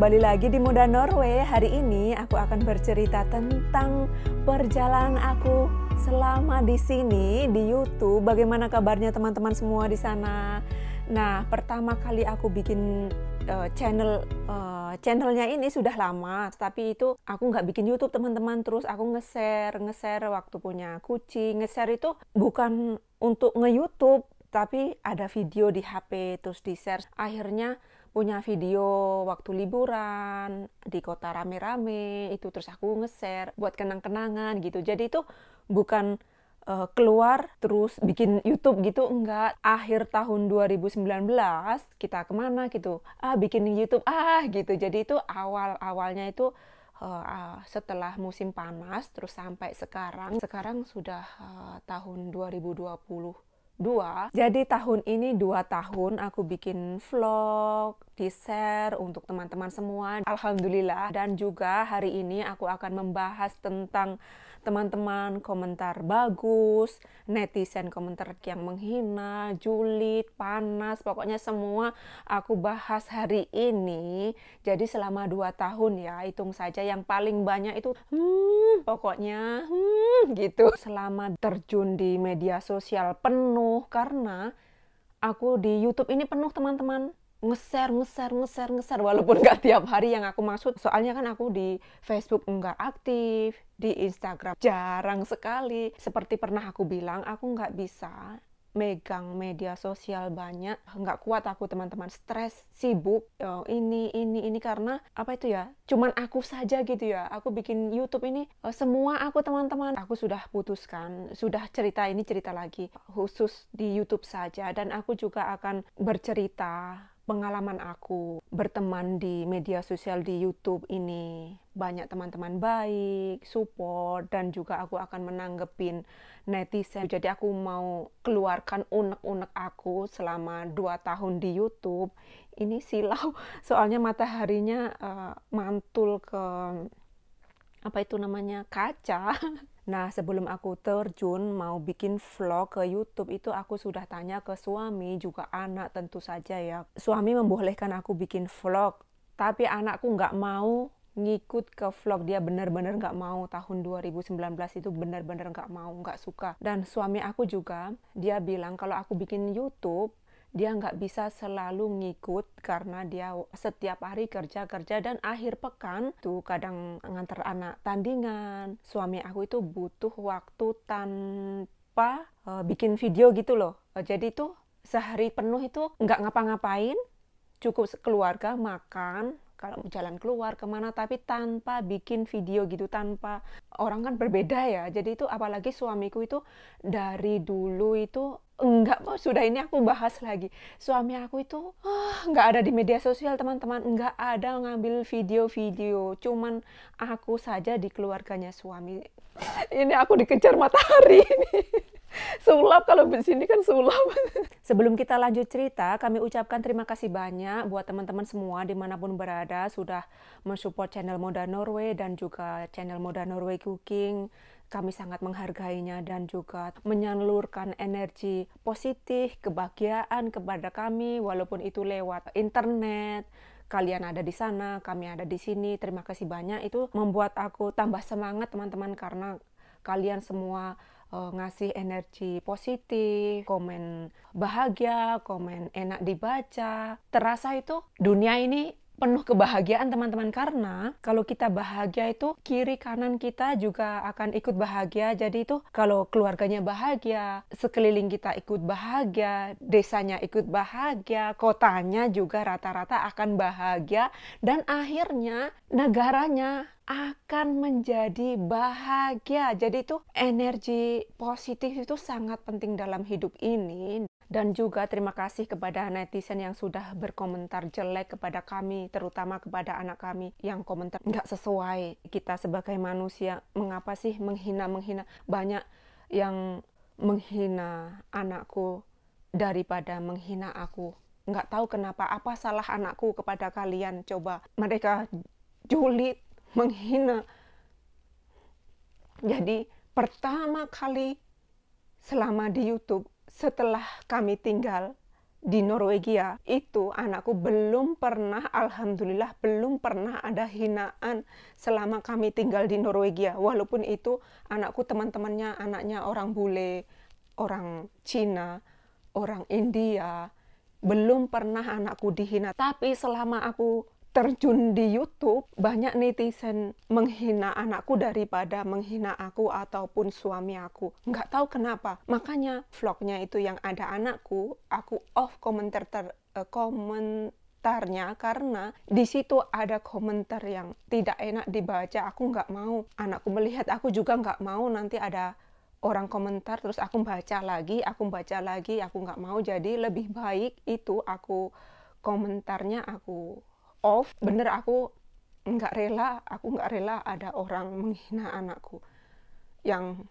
kembali lagi di Muda Norway. Hari ini aku akan bercerita tentang perjalanan aku selama di sini di YouTube. Bagaimana kabarnya teman-teman semua di sana? Nah, pertama kali aku bikin uh, channel uh, channelnya ini sudah lama, tapi itu aku nggak bikin YouTube teman-teman. Terus aku nge-share, nge-share waktu punya kucing. Nge-share itu bukan untuk nge-YouTube, tapi ada video di HP terus di-share. Akhirnya punya video waktu liburan di kota rame-rame itu terus aku nge-share buat kenang-kenangan gitu jadi itu bukan uh, keluar terus bikin YouTube gitu enggak akhir tahun 2019 kita kemana gitu ah bikin YouTube ah gitu jadi itu awal awalnya itu uh, setelah musim panas terus sampai sekarang sekarang sudah uh, tahun 2020 2. Jadi tahun ini dua tahun aku bikin vlog, di-share untuk teman-teman semua. Alhamdulillah dan juga hari ini aku akan membahas tentang teman-teman komentar bagus, netizen komentar yang menghina, julid, panas, pokoknya semua aku bahas hari ini. Jadi selama 2 tahun ya, hitung saja yang paling banyak itu hmm, pokoknya hmm gitu. Selama terjun di media sosial penuh karena aku di YouTube ini penuh teman-teman ngeser ngeser ngeser ngeser walaupun nggak tiap hari yang aku maksud soalnya kan aku di Facebook nggak aktif di Instagram jarang sekali seperti pernah aku bilang aku nggak bisa megang media sosial banyak nggak kuat aku teman-teman stres sibuk oh, ini ini ini karena apa itu ya cuman aku saja gitu ya aku bikin YouTube ini oh, semua aku teman-teman aku sudah putuskan sudah cerita ini cerita lagi khusus di YouTube saja dan aku juga akan bercerita pengalaman aku berteman di media sosial di YouTube ini banyak teman-teman baik, support dan juga aku akan menanggepin netizen. Jadi aku mau keluarkan unek-unek aku selama 2 tahun di YouTube. Ini silau soalnya mataharinya uh, mantul ke apa itu namanya kaca Nah, sebelum aku terjun mau bikin vlog ke YouTube itu aku sudah tanya ke suami juga anak tentu saja ya. Suami membolehkan aku bikin vlog, tapi anakku nggak mau ngikut ke vlog dia benar-benar nggak mau tahun 2019 itu benar-benar nggak mau nggak suka dan suami aku juga dia bilang kalau aku bikin YouTube dia nggak bisa selalu ngikut karena dia setiap hari kerja-kerja dan akhir pekan tuh kadang nganter anak tandingan. Suami aku itu butuh waktu tanpa uh, bikin video gitu loh. Uh, jadi tuh sehari penuh itu nggak ngapa-ngapain, cukup keluarga makan, kalau jalan keluar kemana tapi tanpa bikin video gitu tanpa orang kan berbeda ya jadi itu apalagi suamiku itu dari dulu itu enggak mau sudah ini aku bahas lagi suami aku itu oh, enggak ada di media sosial teman-teman enggak ada ngambil video-video cuman aku saja di keluarganya suami ini aku dikejar matahari ini sulap kalau di sini kan sulap. Sebelum kita lanjut cerita, kami ucapkan terima kasih banyak buat teman-teman semua dimanapun berada sudah mensupport channel Moda Norway dan juga channel Moda Norway Cooking. Kami sangat menghargainya dan juga menyalurkan energi positif, kebahagiaan kepada kami walaupun itu lewat internet, kalian ada di sana, kami ada di sini. Terima kasih banyak itu membuat aku tambah semangat teman-teman karena kalian semua uh, ngasih energi positif, komen bahagia, komen enak dibaca. Terasa itu dunia ini penuh kebahagiaan teman-teman karena kalau kita bahagia itu kiri kanan kita juga akan ikut bahagia jadi itu kalau keluarganya bahagia sekeliling kita ikut bahagia desanya ikut bahagia kotanya juga rata-rata akan bahagia dan akhirnya negaranya akan menjadi bahagia. Jadi itu energi positif itu sangat penting dalam hidup ini dan juga terima kasih kepada netizen yang sudah berkomentar jelek kepada kami, terutama kepada anak kami yang komentar nggak sesuai. Kita sebagai manusia, mengapa sih menghina-menghina? Banyak yang menghina anakku daripada menghina aku. Nggak tahu kenapa, apa salah anakku kepada kalian? Coba mereka julid, menghina. Jadi pertama kali selama di YouTube setelah kami tinggal di Norwegia itu anakku belum pernah alhamdulillah belum pernah ada hinaan selama kami tinggal di Norwegia walaupun itu anakku teman-temannya anaknya orang bule, orang Cina, orang India belum pernah anakku dihina tapi selama aku terjun di YouTube, banyak netizen menghina anakku daripada menghina aku ataupun suami aku. Nggak tahu kenapa. Makanya vlognya itu yang ada anakku, aku off komentar ter, eh, komentarnya karena di situ ada komentar yang tidak enak dibaca aku nggak mau anakku melihat aku juga nggak mau nanti ada orang komentar terus aku baca lagi aku baca lagi aku nggak mau jadi lebih baik itu aku komentarnya aku off bener aku nggak rela aku nggak rela ada orang menghina anakku yang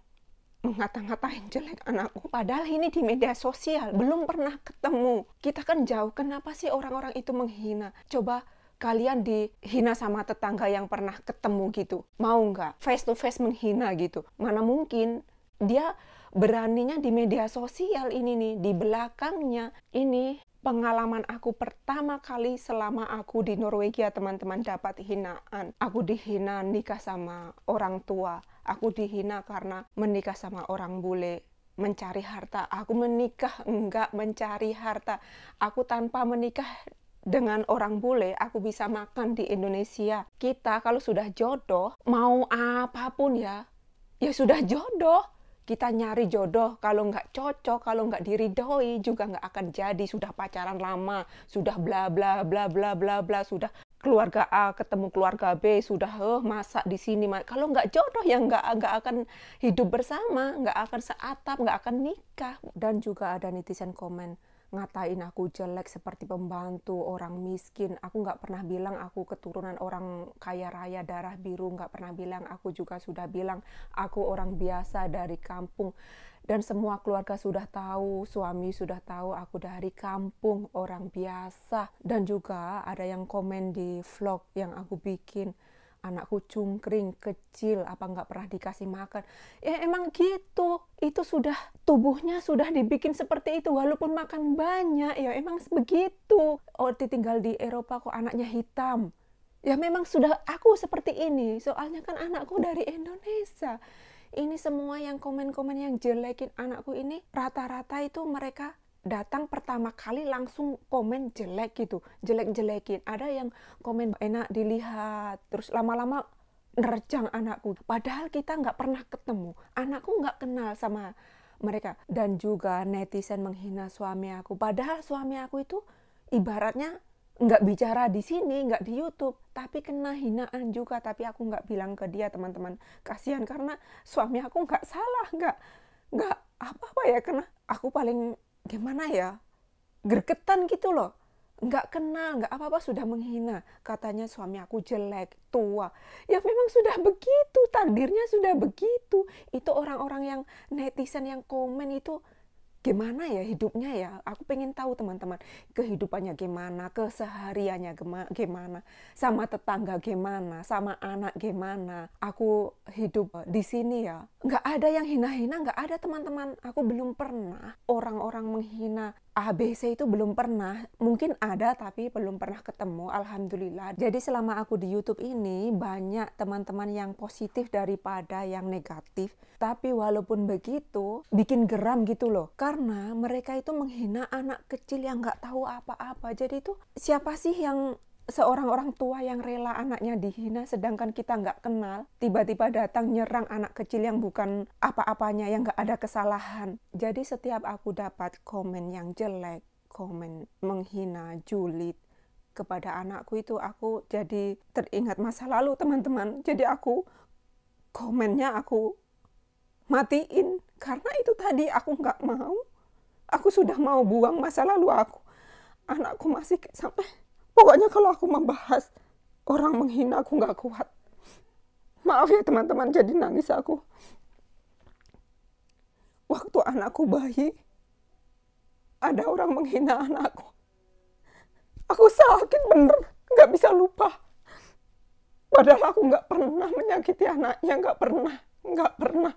mengata-ngatain jelek anakku padahal ini di media sosial belum pernah ketemu kita kan jauh kenapa sih orang-orang itu menghina coba kalian dihina sama tetangga yang pernah ketemu gitu mau nggak face to face menghina gitu mana mungkin dia beraninya di media sosial ini nih di belakangnya ini pengalaman aku pertama kali selama aku di Norwegia teman-teman dapat hinaan aku dihina nikah sama orang tua aku dihina karena menikah sama orang bule mencari harta aku menikah enggak mencari harta aku tanpa menikah dengan orang bule aku bisa makan di Indonesia kita kalau sudah jodoh mau apapun ya ya sudah jodoh kita nyari jodoh kalau nggak cocok, kalau nggak diridoi juga nggak akan jadi. Sudah pacaran lama, sudah bla bla bla bla bla bla, sudah keluarga A ketemu keluarga B, sudah oh, masak di sini. Kalau nggak jodoh ya nggak nggak akan hidup bersama, nggak akan seatap, nggak akan nikah. Dan juga ada netizen komen, ngatain aku jelek seperti pembantu orang miskin aku nggak pernah bilang aku keturunan orang kaya raya darah biru nggak pernah bilang aku juga sudah bilang aku orang biasa dari kampung dan semua keluarga sudah tahu suami sudah tahu aku dari kampung orang biasa dan juga ada yang komen di vlog yang aku bikin anakku cungkring, kecil, apa nggak pernah dikasih makan. Ya emang gitu, itu sudah tubuhnya sudah dibikin seperti itu walaupun makan banyak ya emang begitu. Oh tinggal di Eropa kok anaknya hitam. Ya memang sudah aku seperti ini, soalnya kan anakku dari Indonesia. Ini semua yang komen-komen yang jelekin anakku ini rata-rata itu mereka datang pertama kali langsung komen jelek gitu jelek-jelekin ada yang komen enak dilihat terus lama-lama nerjang anakku padahal kita nggak pernah ketemu anakku nggak kenal sama mereka dan juga netizen menghina suami aku padahal suami aku itu ibaratnya nggak bicara di sini, nggak di YouTube, tapi kena hinaan juga. Tapi aku nggak bilang ke dia, teman-teman. Kasihan karena suami aku nggak salah, nggak nggak apa-apa ya. kena aku paling gimana ya gergetan gitu loh nggak kenal nggak apa-apa sudah menghina katanya suami aku jelek tua ya memang sudah begitu takdirnya sudah begitu itu orang-orang yang netizen yang komen itu gimana ya hidupnya ya aku pengen tahu teman-teman kehidupannya gimana kesehariannya gimana sama tetangga gimana sama anak gimana aku hidup eh, di sini ya nggak ada yang hina-hina nggak ada teman-teman aku belum pernah orang-orang menghina ABC itu belum pernah mungkin ada tapi belum pernah ketemu alhamdulillah jadi selama aku di YouTube ini banyak teman-teman yang positif daripada yang negatif tapi walaupun begitu, bikin geram gitu loh. Karena mereka itu menghina anak kecil yang nggak tahu apa-apa. Jadi itu siapa sih yang seorang orang tua yang rela anaknya dihina sedangkan kita nggak kenal tiba-tiba datang nyerang anak kecil yang bukan apa-apanya yang nggak ada kesalahan jadi setiap aku dapat komen yang jelek komen menghina julid kepada anakku itu aku jadi teringat masa lalu teman-teman jadi aku komennya aku matiin karena itu tadi aku nggak mau aku sudah mau buang masa lalu aku anakku masih sampai pokoknya kalau aku membahas orang menghina aku nggak kuat maaf ya teman-teman jadi nangis aku waktu anakku bayi ada orang menghina anakku aku sakit bener nggak bisa lupa padahal aku nggak pernah menyakiti anaknya nggak pernah nggak pernah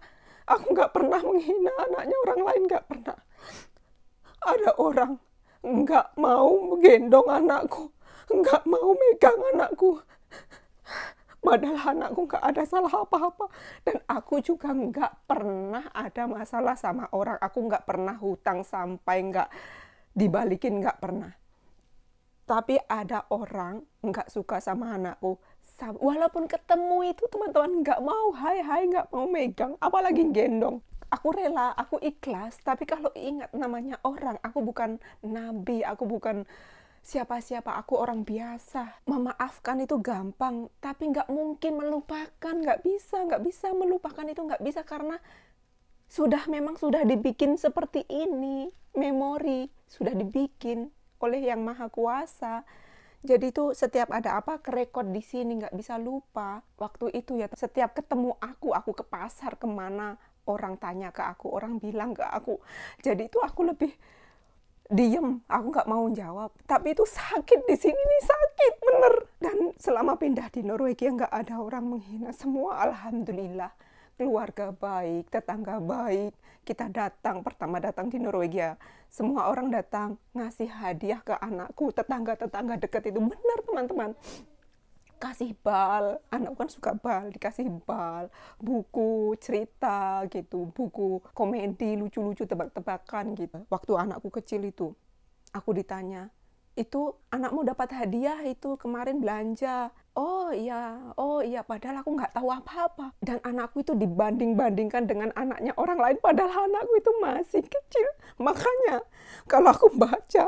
Aku nggak pernah menghina anaknya orang lain, nggak pernah. Ada orang nggak mau menggendong anakku, nggak mau megang anakku. Padahal anakku nggak ada salah apa-apa. Dan aku juga nggak pernah ada masalah sama orang. Aku nggak pernah hutang sampai nggak dibalikin, nggak pernah. Tapi ada orang nggak suka sama anakku walaupun ketemu itu teman-teman nggak mau hai hai nggak mau megang apalagi hmm. gendong aku rela aku ikhlas tapi kalau ingat namanya orang aku bukan nabi aku bukan siapa-siapa aku orang biasa memaafkan itu gampang tapi nggak mungkin melupakan nggak bisa nggak bisa melupakan itu nggak bisa karena sudah memang sudah dibikin seperti ini memori sudah dibikin oleh yang maha kuasa jadi tuh setiap ada apa kerekod di sini nggak bisa lupa. Waktu itu ya setiap ketemu aku, aku ke pasar kemana orang tanya ke aku, orang bilang ke aku. Jadi itu aku lebih diem, aku nggak mau jawab. Tapi itu sakit di sini nih sakit bener. Dan selama pindah di Norwegia nggak ada orang menghina, semua alhamdulillah keluarga baik, tetangga baik. Kita datang pertama datang di Norwegia semua orang datang ngasih hadiah ke anakku tetangga-tetangga deket itu benar teman-teman kasih bal anakku kan suka bal dikasih bal buku cerita gitu buku komedi lucu-lucu tebak-tebakan gitu waktu anakku kecil itu aku ditanya itu anakmu dapat hadiah itu kemarin belanja oh iya, oh iya, padahal aku nggak tahu apa-apa. Dan anakku itu dibanding-bandingkan dengan anaknya orang lain, padahal anakku itu masih kecil. Makanya kalau aku baca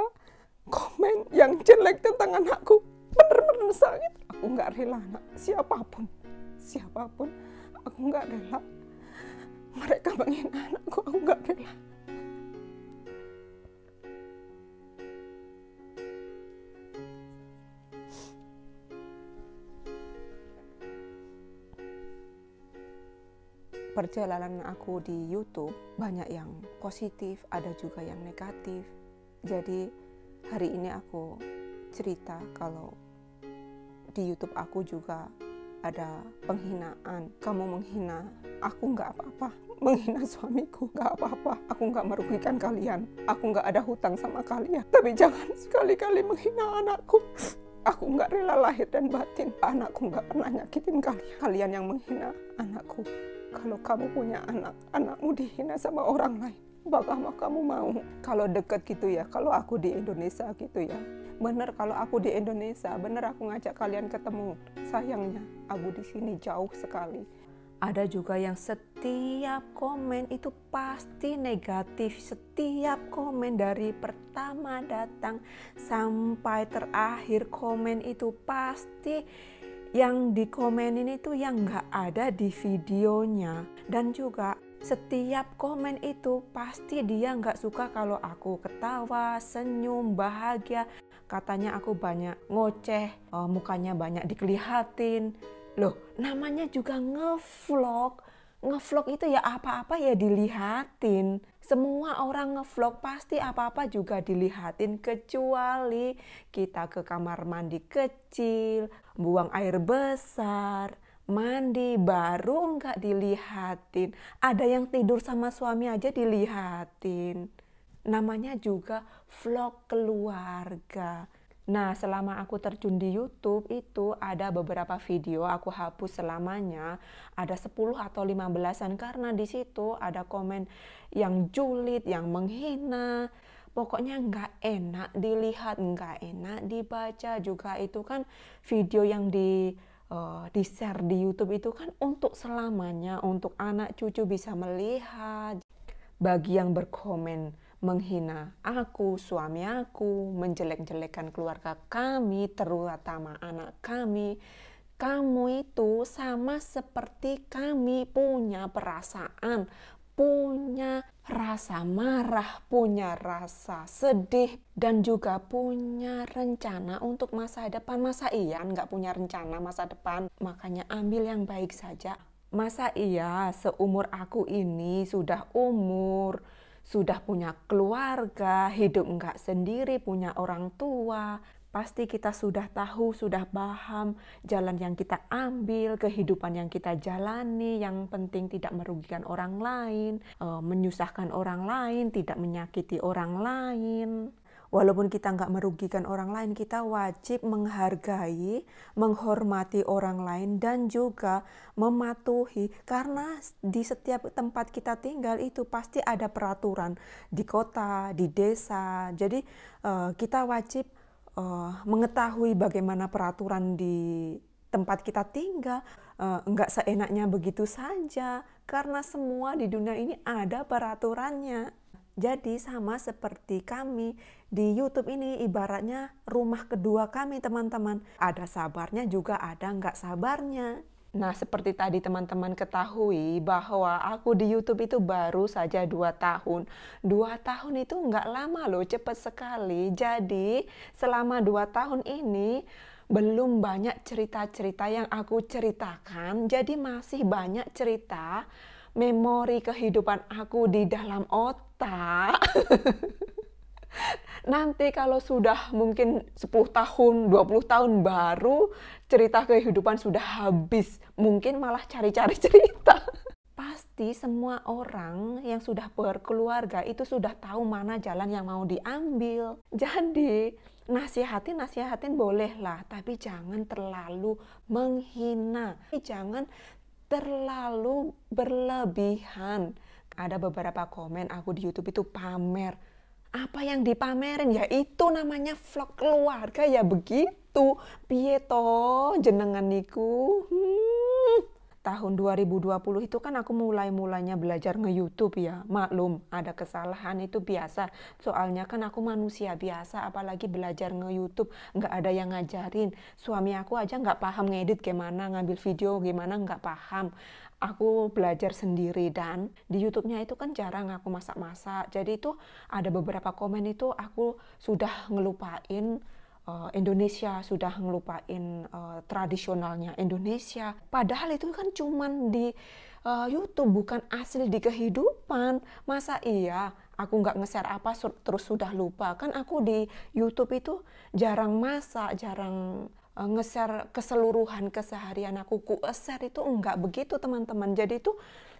komen yang jelek tentang anakku, bener-bener sakit. Aku nggak rela anak siapapun, siapapun, aku nggak rela. Mereka menghina anakku, aku nggak rela. perjalanan aku di YouTube banyak yang positif, ada juga yang negatif. Jadi hari ini aku cerita kalau di YouTube aku juga ada penghinaan. Kamu menghina, aku nggak apa-apa. Menghina suamiku nggak apa-apa. Aku nggak merugikan kalian. Aku nggak ada hutang sama kalian. Tapi jangan sekali-kali menghina anakku aku nggak rela lahir dan batin anakku nggak pernah nyakitin kalian kalian yang menghina anakku kalau kamu punya anak, anakmu dihina sama orang lain, bakal kamu mau? Kalau deket gitu ya, kalau aku di Indonesia gitu ya. Bener kalau aku di Indonesia, bener aku ngajak kalian ketemu. Sayangnya, aku di sini jauh sekali. Ada juga yang setiap komen itu pasti negatif. Setiap komen dari pertama datang sampai terakhir komen itu pasti yang dikomenin itu yang nggak ada di videonya dan juga setiap komen itu pasti dia nggak suka kalau aku ketawa, senyum, bahagia. Katanya aku banyak ngoceh, eh, mukanya banyak dikelihatin. Loh, namanya juga ngevlog ngevlog itu ya apa-apa ya dilihatin. Semua orang ngevlog pasti apa-apa juga dilihatin kecuali kita ke kamar mandi kecil, buang air besar, mandi baru enggak dilihatin. Ada yang tidur sama suami aja dilihatin. Namanya juga vlog keluarga. Nah, selama aku terjun di YouTube itu ada beberapa video aku hapus selamanya, ada 10 atau 15-an karena di situ ada komen yang julid, yang menghina. Pokoknya nggak enak dilihat, nggak enak dibaca juga itu kan video yang di uh, eh, di share di YouTube itu kan untuk selamanya, untuk anak cucu bisa melihat. Bagi yang berkomen menghina aku, suami aku, menjelek-jelekan keluarga kami, terutama anak kami. Kamu itu sama seperti kami punya perasaan, punya rasa marah, punya rasa sedih, dan juga punya rencana untuk masa depan. Masa iya nggak punya rencana masa depan? Makanya ambil yang baik saja. Masa iya seumur aku ini sudah umur, sudah punya keluarga, hidup nggak sendiri, punya orang tua, pasti kita sudah tahu, sudah paham jalan yang kita ambil, kehidupan yang kita jalani, yang penting tidak merugikan orang lain, eh, menyusahkan orang lain, tidak menyakiti orang lain walaupun kita nggak merugikan orang lain, kita wajib menghargai, menghormati orang lain, dan juga mematuhi. Karena di setiap tempat kita tinggal itu pasti ada peraturan di kota, di desa. Jadi eh, kita wajib eh, mengetahui bagaimana peraturan di tempat kita tinggal. Eh, nggak seenaknya begitu saja, karena semua di dunia ini ada peraturannya. Jadi, sama seperti kami di YouTube ini ibaratnya rumah kedua kami teman-teman. Ada sabarnya juga ada nggak sabarnya. Nah, seperti tadi teman-teman ketahui bahwa aku di YouTube itu baru saja dua tahun. Dua tahun itu nggak lama loh, cepat sekali. Jadi, selama dua tahun ini belum banyak cerita-cerita yang aku ceritakan. Jadi, masih banyak cerita memori kehidupan aku di dalam otak. nanti kalau sudah mungkin 10 tahun, 20 tahun baru cerita kehidupan sudah habis. Mungkin malah cari-cari cerita. Pasti semua orang yang sudah berkeluarga itu sudah tahu mana jalan yang mau diambil. Jadi, nasihatin nasihatin bolehlah, tapi jangan terlalu menghina. Jangan terlalu berlebihan. Ada beberapa komen aku di YouTube itu pamer apa yang dipamerin ya itu namanya vlog keluarga ya begitu pieto jenenganiku jenengan niku hmm. tahun 2020 itu kan aku mulai-mulanya belajar nge-YouTube ya maklum ada kesalahan itu biasa soalnya kan aku manusia biasa apalagi belajar nge-YouTube nggak ada yang ngajarin suami aku aja nggak paham ngedit gimana ngambil video gimana nggak paham aku belajar sendiri dan di YouTube-nya itu kan jarang aku masak-masak. Jadi itu ada beberapa komen itu aku sudah ngelupain uh, Indonesia, sudah ngelupain uh, tradisionalnya Indonesia. Padahal itu kan cuman di uh, YouTube bukan asli di kehidupan. Masa iya aku nggak nge-share apa terus sudah lupa? Kan aku di YouTube itu jarang masak, jarang E, ngeser keseluruhan keseharian aku ku eser itu enggak begitu teman-teman jadi itu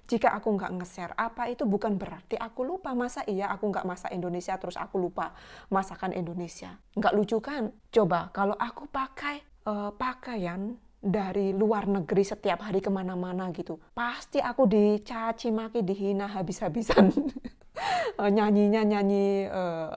jika aku enggak ngeser apa itu bukan berarti aku lupa masa iya aku enggak masak Indonesia terus aku lupa masakan Indonesia enggak lucu kan coba kalau aku pakai uh, pakaian dari luar negeri setiap hari kemana-mana gitu. Pasti aku dicaci maki, dihina habis-habisan. E, nyanyinya nyanyi uh,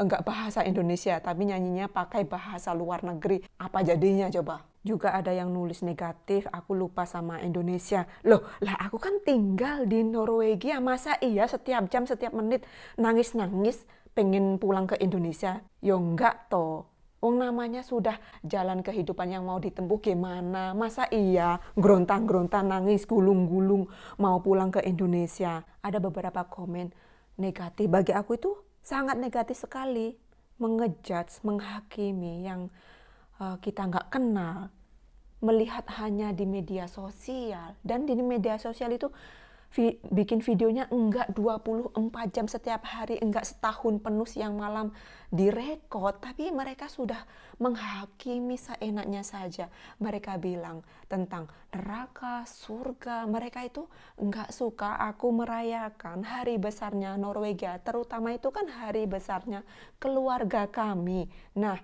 enggak bahasa Indonesia tapi nyanyinya pakai bahasa luar negeri. Apa jadinya coba? Juga ada yang nulis negatif, aku lupa sama Indonesia. Loh, lah aku kan tinggal di Norwegia, masa iya setiap jam, setiap menit nangis-nangis pengen pulang ke Indonesia? Yo enggak toh. Wong namanya sudah jalan kehidupan yang mau ditempuh gimana? Masa iya gerontang gerontang nangis gulung-gulung mau pulang ke Indonesia? Ada beberapa komen negatif bagi aku itu sangat negatif sekali mengejudge, menghakimi yang uh, kita nggak kenal, melihat hanya di media sosial dan di media sosial itu vi bikin videonya enggak 24 jam setiap hari, enggak setahun penuh siang malam direkod, tapi mereka sudah menghakimi seenaknya saja. Mereka bilang tentang neraka, surga, mereka itu enggak suka aku merayakan hari besarnya Norwegia, terutama itu kan hari besarnya keluarga kami. Nah,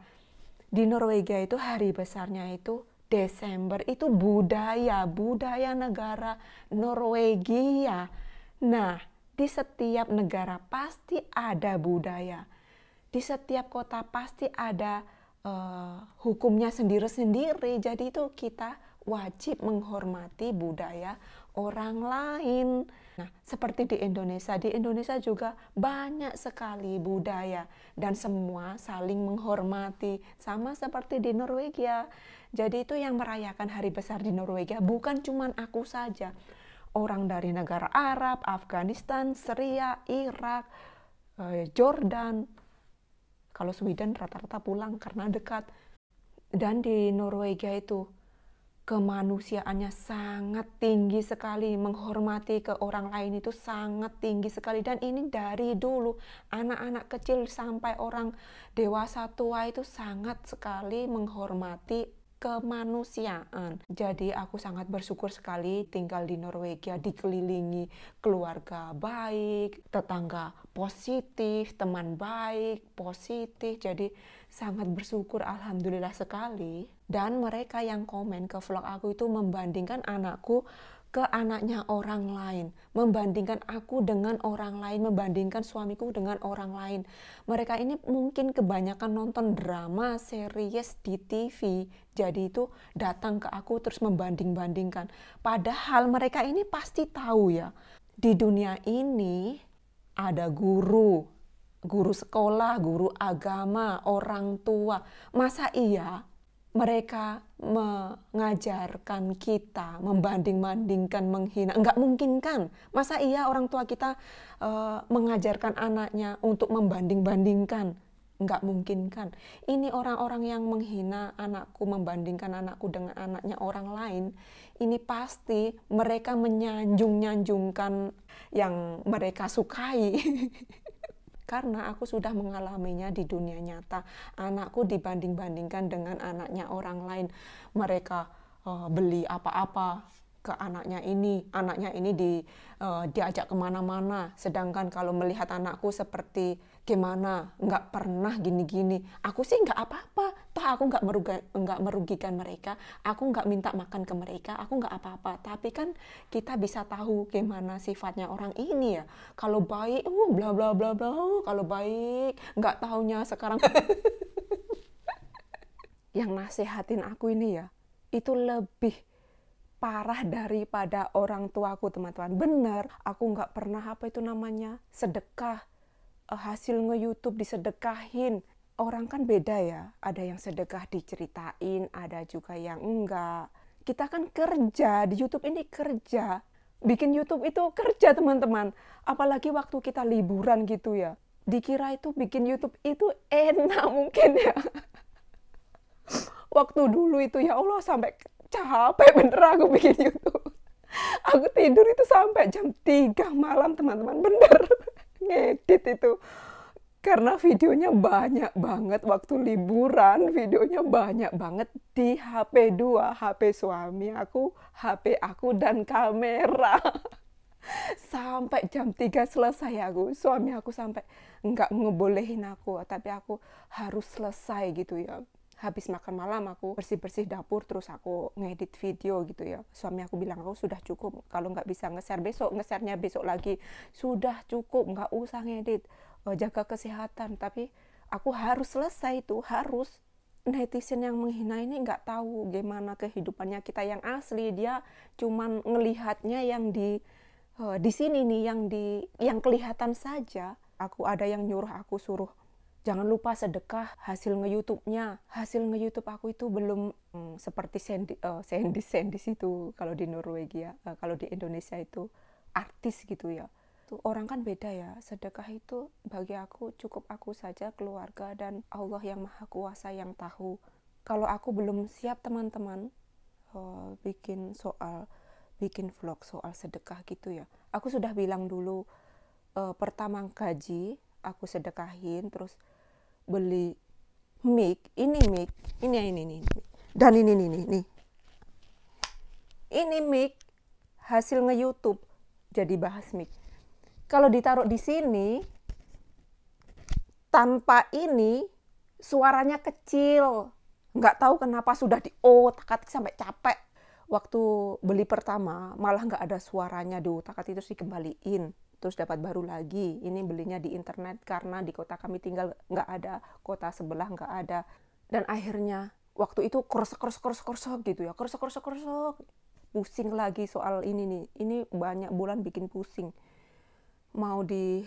di Norwegia itu hari besarnya itu Desember itu budaya, budaya negara Norwegia. Nah, di setiap negara pasti ada budaya. Di setiap kota pasti ada uh, hukumnya sendiri-sendiri. Jadi itu kita wajib menghormati budaya orang lain. Nah, seperti di Indonesia, di Indonesia juga banyak sekali budaya dan semua saling menghormati, sama seperti di Norwegia. Jadi itu yang merayakan hari besar di Norwegia bukan cuman aku saja. Orang dari negara Arab, Afghanistan, Syria, Irak, eh, Jordan. Kalau Sweden rata-rata pulang karena dekat. Dan di Norwegia itu kemanusiaannya sangat tinggi sekali, menghormati ke orang lain itu sangat tinggi sekali dan ini dari dulu anak-anak kecil sampai orang dewasa tua itu sangat sekali menghormati kemanusiaan. Jadi aku sangat bersyukur sekali tinggal di Norwegia dikelilingi keluarga baik, tetangga positif, teman baik, positif. Jadi sangat bersyukur alhamdulillah sekali. Dan mereka yang komen ke vlog aku itu membandingkan anakku ke anaknya orang lain, membandingkan aku dengan orang lain, membandingkan suamiku dengan orang lain. Mereka ini mungkin kebanyakan nonton drama series di TV, jadi itu datang ke aku terus membanding-bandingkan. Padahal mereka ini pasti tahu ya, di dunia ini ada guru, guru sekolah, guru agama, orang tua. Masa iya mereka mengajarkan kita membanding-bandingkan, menghina. Enggak mungkin kan? Masa iya orang tua kita e, mengajarkan anaknya untuk membanding-bandingkan? Enggak mungkin kan? Ini orang-orang yang menghina anakku, membandingkan anakku dengan anaknya orang lain. Ini pasti mereka menyanjung-nyanjungkan yang mereka sukai. karena aku sudah mengalaminya di dunia nyata. Anakku dibanding-bandingkan dengan anaknya orang lain. Mereka uh, beli apa-apa ke anaknya ini, anaknya ini di uh, diajak kemana-mana. Sedangkan kalau melihat anakku seperti gimana, nggak pernah gini-gini. Aku sih nggak apa-apa, toh aku nggak merugikan mereka aku nggak minta makan ke mereka aku nggak apa-apa tapi kan kita bisa tahu gimana sifatnya orang ini ya kalau baik uh bla bla bla bla kalau baik nggak tahunya sekarang yang nasihatin aku ini ya itu lebih parah daripada orang tuaku teman-teman bener aku nggak pernah apa itu namanya sedekah eh, hasil nge-youtube disedekahin orang kan beda ya. Ada yang sedekah diceritain, ada juga yang enggak. Kita kan kerja, di YouTube ini kerja. Bikin YouTube itu kerja teman-teman. Apalagi waktu kita liburan gitu ya. Dikira itu bikin YouTube itu enak mungkin ya. Waktu dulu itu ya Allah sampai capek bener aku bikin YouTube. Aku tidur itu sampai jam 3 malam teman-teman bener ngedit itu karena videonya banyak banget waktu liburan videonya banyak banget di HP 2 HP suami aku HP aku dan kamera sampai jam 3 selesai aku suami aku sampai nggak ngebolehin aku tapi aku harus selesai gitu ya habis makan malam aku bersih-bersih dapur terus aku ngedit video gitu ya suami aku bilang aku oh, sudah cukup kalau nggak bisa nge-share besok nge-sharenya besok lagi sudah cukup nggak usah ngedit Eh, jaga kesehatan tapi aku harus selesai itu harus netizen yang menghina ini nggak tahu gimana kehidupannya kita yang asli dia cuman ngelihatnya yang di eh, di sini nih yang di yang kelihatan saja aku ada yang nyuruh aku suruh jangan lupa sedekah hasil nge-youtube-nya hasil nge-youtube aku itu belum hmm, seperti sendi uh, eh, sendi sendi situ kalau di Norwegia uh, kalau di Indonesia itu artis gitu ya itu orang kan beda ya sedekah itu bagi aku cukup aku saja keluarga dan Allah yang maha kuasa yang tahu kalau aku belum siap teman-teman uh, bikin soal bikin vlog soal sedekah gitu ya aku sudah bilang dulu uh, pertama gaji aku sedekahin terus beli mic ini mic ini ini ini, ini. dan ini ini ini ini, ini mic hasil nge YouTube jadi bahas mic kalau ditaruh di sini, tanpa ini suaranya kecil. Nggak tahu kenapa sudah di otak-atik oh, sampai capek. Waktu beli pertama malah nggak ada suaranya di otak-atik terus dikembaliin. Terus dapat baru lagi. Ini belinya di internet karena di kota kami tinggal nggak ada. Kota sebelah nggak ada. Dan akhirnya waktu itu kersek kersek kersek kersek gitu ya. Kersek kersek kersek pusing lagi soal ini nih. Ini banyak bulan bikin pusing mau di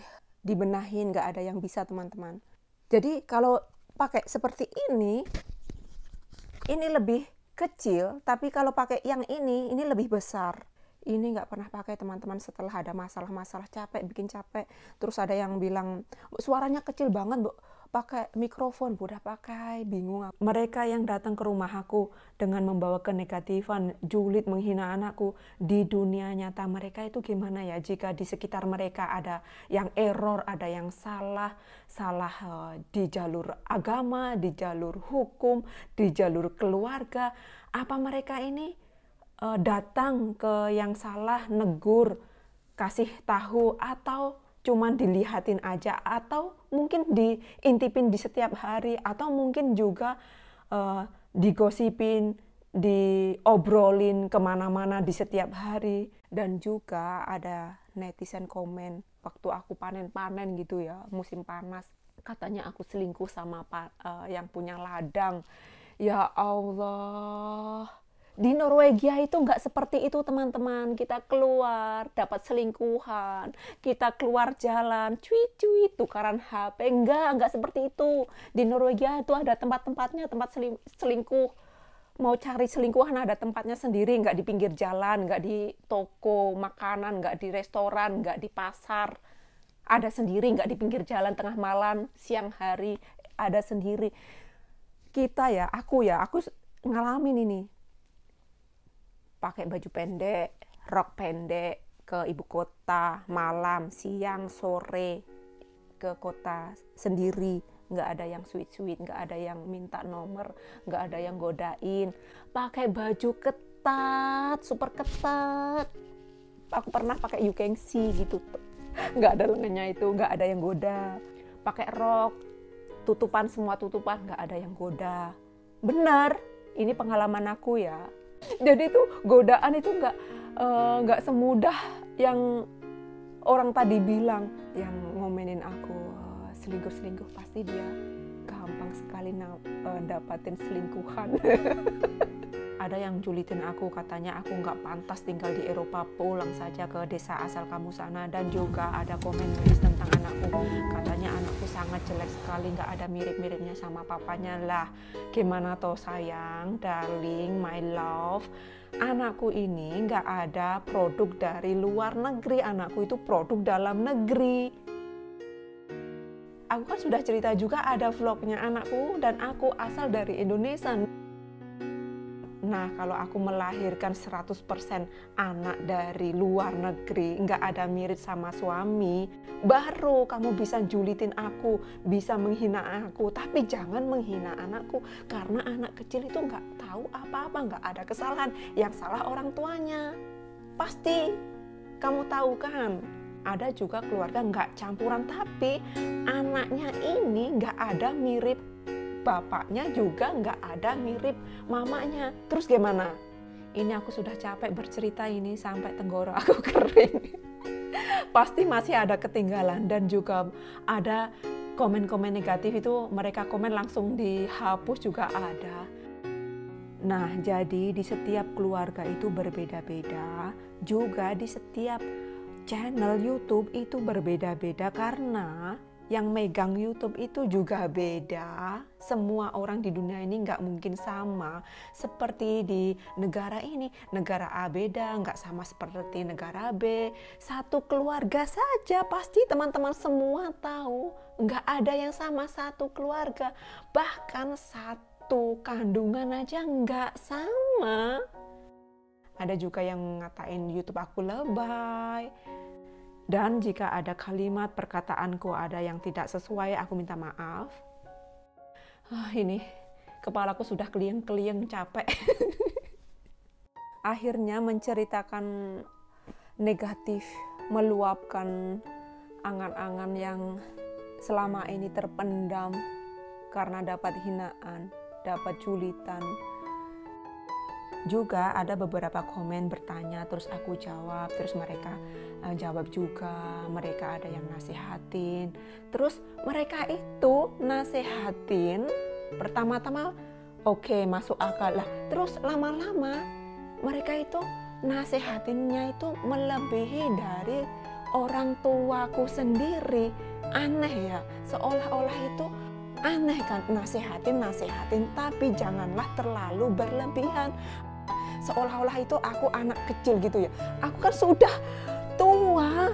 dibenahin nggak ada yang bisa teman-teman jadi kalau pakai seperti ini ini lebih kecil tapi kalau pakai yang ini ini lebih besar ini nggak pernah pakai teman-teman setelah ada masalah-masalah capek bikin capek terus ada yang bilang suaranya kecil banget bu pakai mikrofon, udah pakai, bingung. Mereka yang datang ke rumah aku dengan membawa kenegatifan, julid menghina anakku di dunia nyata mereka itu gimana ya jika di sekitar mereka ada yang error, ada yang salah, salah eh, di jalur agama, di jalur hukum, di jalur keluarga. Apa mereka ini eh, datang ke yang salah, negur, kasih tahu atau cuman dilihatin aja atau mungkin diintipin di setiap hari atau mungkin juga uh, digosipin diobrolin kemana-mana di setiap hari dan juga ada netizen komen waktu aku panen-panen gitu ya musim panas katanya aku selingkuh sama uh, yang punya ladang ya Allah di Norwegia itu nggak seperti itu teman-teman kita keluar dapat selingkuhan kita keluar jalan cuy-cuy tukaran HP Enggak, nggak seperti itu di Norwegia itu ada tempat-tempatnya tempat selingkuh mau cari selingkuhan ada tempatnya sendiri nggak di pinggir jalan nggak di toko makanan nggak di restoran nggak di pasar ada sendiri nggak di pinggir jalan tengah malam siang hari ada sendiri kita ya aku ya aku ngalamin ini pakai baju pendek, rok pendek ke ibu kota, malam, siang, sore ke kota sendiri, nggak ada yang sweet-sweet, nggak ada yang minta nomor, nggak ada yang godain, pakai baju ketat, super ketat. Aku pernah pakai yukengsi gitu, nggak ada lengannya itu, nggak ada yang goda. Pakai rok, tutupan semua tutupan, nggak ada yang goda. benar, ini pengalaman aku ya, jadi itu godaan itu nggak eh, nggak uh, semudah yang orang tadi bilang yang ngomenin aku selingkuh selingkuh pasti dia gampang sekali uh, dapatin selingkuhan ada yang julitin aku katanya aku nggak pantas tinggal di Eropa pulang saja ke desa asal kamu sana dan juga ada komen tulis tentang anakku katanya anakku sangat jelek sekali nggak ada mirip-miripnya sama papanya lah gimana toh sayang darling my love anakku ini nggak ada produk dari luar negeri anakku itu produk dalam negeri aku kan sudah cerita juga ada vlognya anakku dan aku asal dari Indonesia nah kalau aku melahirkan 100% anak dari luar negeri, nggak ada mirip sama suami, baru kamu bisa julitin aku, bisa menghina aku. Tapi jangan menghina anakku, karena anak kecil itu nggak tahu apa-apa, nggak ada kesalahan. Yang salah orang tuanya. Pasti kamu tahu kan, ada juga keluarga nggak campuran, tapi anaknya ini nggak ada mirip bapaknya juga nggak ada mirip mamanya. Terus gimana? Ini aku sudah capek bercerita ini sampai tenggorok aku kering. Pasti masih ada ketinggalan dan juga ada komen-komen negatif itu mereka komen langsung dihapus juga ada. Nah, jadi di setiap keluarga itu berbeda-beda, juga di setiap channel YouTube itu berbeda-beda karena yang megang YouTube itu juga beda. Semua orang di dunia ini nggak mungkin sama. Seperti di negara ini, negara A beda, nggak sama seperti negara B. Satu keluarga saja pasti teman-teman semua tahu nggak ada yang sama satu keluarga. Bahkan satu kandungan aja nggak sama. Ada juga yang ngatain YouTube aku lebay, dan jika ada kalimat perkataanku ada yang tidak sesuai, aku minta maaf. Oh, ini kepalaku sudah keliang-keliang capek. Akhirnya menceritakan negatif, meluapkan angan-angan yang selama ini terpendam karena dapat hinaan, dapat julitan, juga ada beberapa komen bertanya terus aku jawab terus mereka uh, jawab juga mereka ada yang nasihatin terus mereka itu nasehatin pertama-tama oke okay, masuk akal lah terus lama-lama mereka itu nasehatinnya itu melebihi dari orang tuaku sendiri aneh ya seolah-olah itu aneh kan nasehatin nasehatin tapi janganlah terlalu berlebihan seolah-olah itu aku anak kecil gitu ya aku kan sudah tua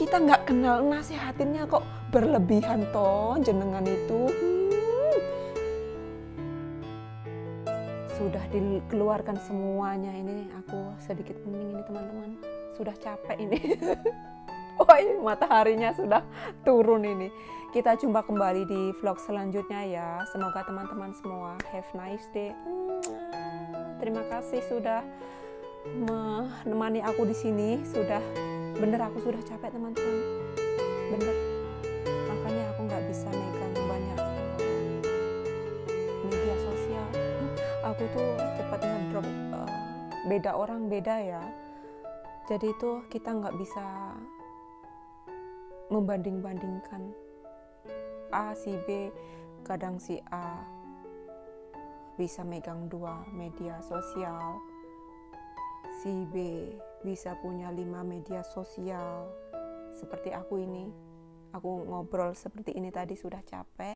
kita nggak kenal nasihatinnya kok berlebihan toh jenengan itu sudah dikeluarkan semuanya ini aku sedikit pening ini teman-teman sudah capek ini Woi, mataharinya sudah turun ini. Kita jumpa kembali di vlog selanjutnya ya. Semoga teman-teman semua have nice day. Terima kasih sudah menemani aku di sini. Sudah bener aku sudah capek teman-teman. Bener. Makanya aku nggak bisa megang banyak media sosial. Aku tuh cepat ngedrop. Eh, beda orang beda ya. Jadi itu kita nggak bisa membanding-bandingkan A si B kadang si A bisa megang dua media sosial, si B bisa punya lima media sosial, seperti aku ini. Aku ngobrol seperti ini tadi sudah capek,